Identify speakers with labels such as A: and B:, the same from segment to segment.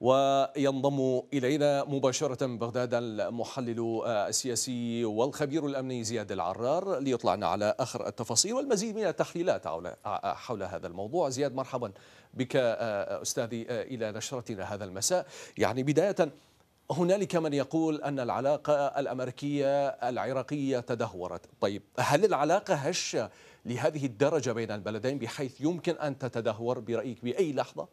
A: وينضم إلينا مباشرة بغداد المحلل السياسي والخبير الأمني زياد العرار ليطلعنا على آخر التفاصيل والمزيد من التحليلات حول هذا الموضوع زياد مرحبا بك آه، أستاذي آه، إلى نشرتنا هذا المساء يعني بداية هنالك من يقول أن العلاقة الأمريكية العراقية تدهورت طيب هل العلاقة هشة لهذه الدرجة بين البلدين بحيث يمكن أن تتدهور برأيك بأي لحظة؟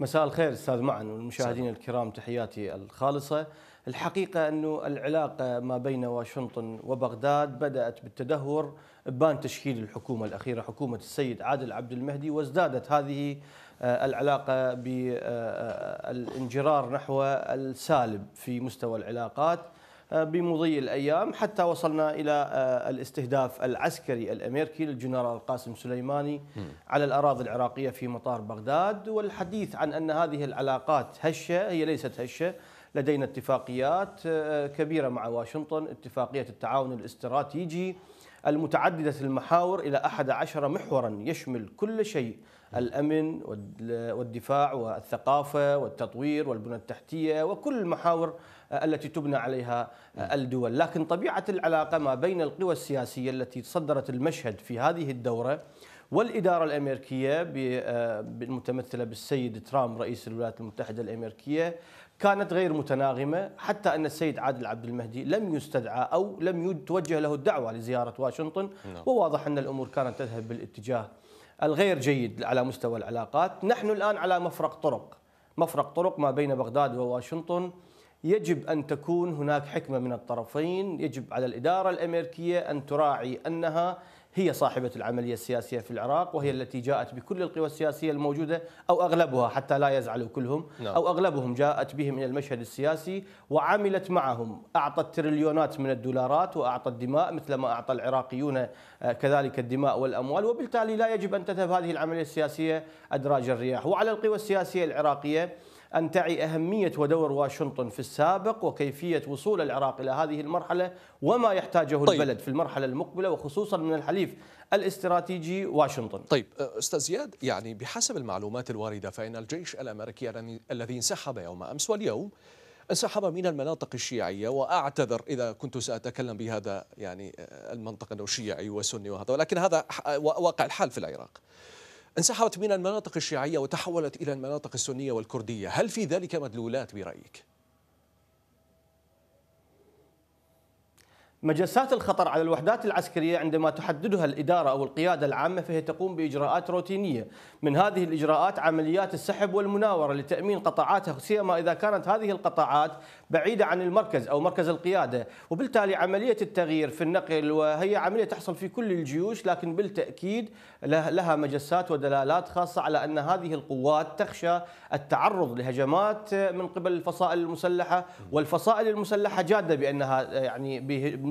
B: مساء الخير استاذ معن والمشاهدين الكرام تحياتي الخالصه. الحقيقه انه العلاقه ما بين واشنطن وبغداد بدات بالتدهور بان تشكيل الحكومه الاخيره حكومه السيد عادل عبد المهدي وازدادت هذه آه، العلاقه بالانجرار آه، آه، نحو السالب في مستوى العلاقات. بمضي الايام حتى وصلنا الى آه، الاستهداف العسكري الامريكي للجنرال قاسم سليماني على الاراضي العراقيه في مطار بغداد والحديث عن ان هذه العلاقات هشه هي ليست هشه لدينا اتفاقيات آه، كبيره مع واشنطن اتفاقيه التعاون الاستراتيجي المتعدده المحاور الى 11 محورا يشمل كل شيء الأمن والدفاع والثقافة والتطوير والبنى التحتية وكل المحاور التي تبنى عليها الدول لكن طبيعة العلاقة ما بين القوى السياسية التي صدرت المشهد في هذه الدورة والإدارة الأمريكية آه، المتمثلة بالسيد ترامب رئيس الولايات المتحدة الأمريكية كانت غير متناغمة حتى أن السيد عادل عبد المهدي لم يستدعى أو لم توجه له الدعوة لزيارة واشنطن نعم. وواضح أن الأمور كانت تذهب بالاتجاه الغير جيد على مستوى العلاقات نحن الآن على مفرق طرق مفرق طرق ما بين بغداد وواشنطن يجب أن تكون هناك حكمة من الطرفين يجب على الإدارة الأمريكية أن تراعي أنها هي صاحبة العملية السياسية في العراق وهي التي جاءت بكل القوى السياسية الموجودة أو أغلبها حتى لا يزعلوا كلهم نعم. أو أغلبهم جاءت بهم إلى المشهد السياسي وعملت معهم أعطت تريليونات من الدولارات وأعطت دماء مثل ما أعطى العراقيون آه، كذلك الدماء والأموال وبالتالي لا يجب أن تذهب هذه العملية السياسية أدراج الرياح وعلى القوى السياسية العراقية أن تعي أهمية ودور واشنطن في السابق وكيفية وصول العراق إلى هذه المرحلة وما يحتاجه طيب.
A: البلد في المرحلة المقبلة وخصوصا من الحليف الاستراتيجي واشنطن طيب أستاذ زياد يعني بحسب المعلومات الواردة فإن الجيش الأمريكي الذي انسحب يوم أمس واليوم انسحب من المناطق الشيعية وأعتذر إذا كنت سأتكلم بهذا يعني آه، المنطق أنه شيعي وسني وهذا ولكن هذا واقع الحال في العراق انسحبت من المناطق الشيعية وتحولت إلى المناطق السنية والكردية هل في ذلك مدلولات برأيك؟ مجسات الخطر
B: على الوحدات العسكرية عندما تحددها الإدارة أو القيادة العامة فهي تقوم بإجراءات روتينية من هذه الإجراءات عمليات السحب والمناورة لتأمين قطاعاتها سيما إذا كانت هذه القطاعات بعيدة عن المركز أو مركز القيادة وبالتالي عملية التغيير في النقل وهي عملية تحصل في كل الجيوش لكن بالتأكيد لها مجسات ودلالات خاصة على أن هذه القوات تخشى التعرض لهجمات من قبل الفصائل المسلحة والفصائل المسلحة جادة بأنها يعني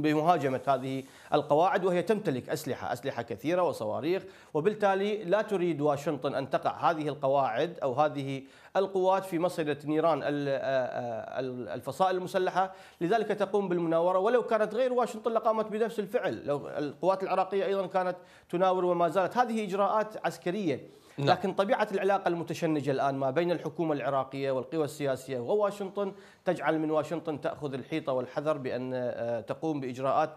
B: بمهاجمة هذه القواعد وهي تمتلك أسلحة أسلحة كثيرة وصواريخ وبالتالي لا تريد واشنطن أن تقع هذه القواعد أو هذه القوات في مصيدة نيران آه، الفصائل المسلحة لذلك تقوم بالمناورة ولو كانت غير واشنطن لقامت بنفس الفعل لو القوات العراقية أيضا كانت تناور وما زالت هذه إجراءات عسكرية نعم. لكن طبيعة العلاقة المتشنجة الآن ما بين الحكومة العراقية والقوى السياسية وواشنطن تجعل من واشنطن تأخذ الحيطة والحذر بأن آه، تقوم بإجراءات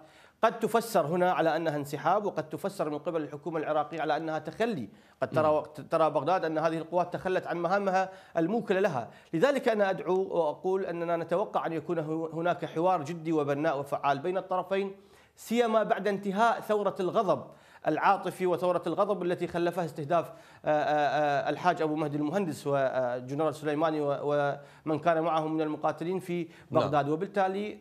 B: قد تفسر هنا على انها انسحاب وقد تفسر من قبل الحكومه العراقيه على انها تخلي، قد ترى نعم. ترى بغداد ان هذه القوات تخلت عن مهامها الموكله لها، لذلك انا ادعو واقول اننا نتوقع ان يكون هناك حوار جدي وبناء وفعال بين الطرفين سيما بعد انتهاء ثوره الغضب العاطفي وثورة الغضب التي خلفها استهداف آه، آه، آه، الحاج أبو مهدي المهندس وجنرال سليماني ومن كان معه من المقاتلين في نعم. بغداد وبالتالي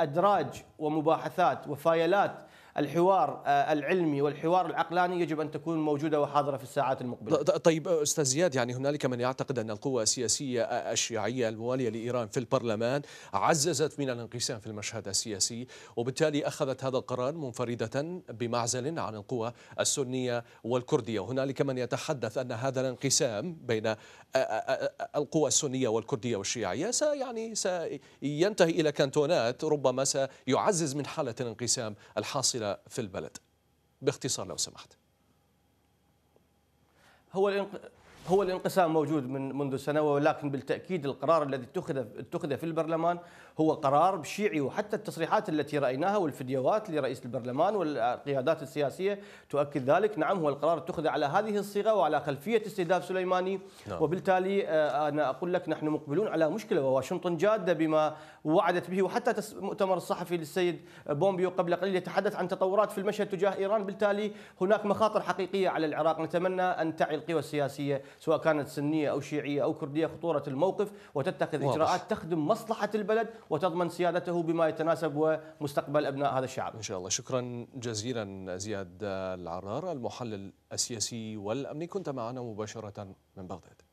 B: أدراج ومباحثات
A: وفايلات الحوار آه، العلمي والحوار العقلاني يجب أن تكون موجودة وحاضرة في الساعات المقبلة طيب آه، أستاذ زياد يعني هنالك من يعتقد أن القوى السياسية آه، الشيعية الموالية لإيران في البرلمان عززت من الانقسام في المشهد السياسي وبالتالي أخذت هذا القرار منفردة بمعزل عن القوى السنية والكردية وهنالك من يتحدث أن هذا الانقسام بين القوى السنية والكردية والشيعية سيعني سينتهي إلى كانتونات ربما سيعزز من حالة الانقسام الحاصلة المشكلة في البلد باختصار لو سمحت
B: هو هو الانقسام موجود من منذ سنه ولكن بالتاكيد القرار الذي اتخذ اتخذ في البرلمان هو قرار شيعي وحتى التصريحات التي رايناها والفيديوهات لرئيس البرلمان والقيادات السياسيه تؤكد ذلك، نعم هو القرار اتخذ على هذه الصيغه وعلى خلفيه استهداف سليماني نعم. وبالتالي آه، انا اقول لك نحن مقبلون على مشكله وواشنطن جاده بما وعدت به وحتى المؤتمر الصحفي للسيد بومبيو قبل قليل يتحدث عن تطورات في المشهد تجاه ايران، بالتالي هناك مخاطر حقيقيه على العراق، نتمنى ان تعي القوى السياسيه سواء كانت سنيه او شيعيه او كرديه خطوره الموقف وتتخذ واضح. اجراءات تخدم مصلحه البلد وتضمن سيادته بما يتناسب ومستقبل ابناء هذا الشعب.
A: ان شاء الله شكرا جزيلا زياد العرار المحلل السياسي والامني كنت معنا مباشره من بغداد.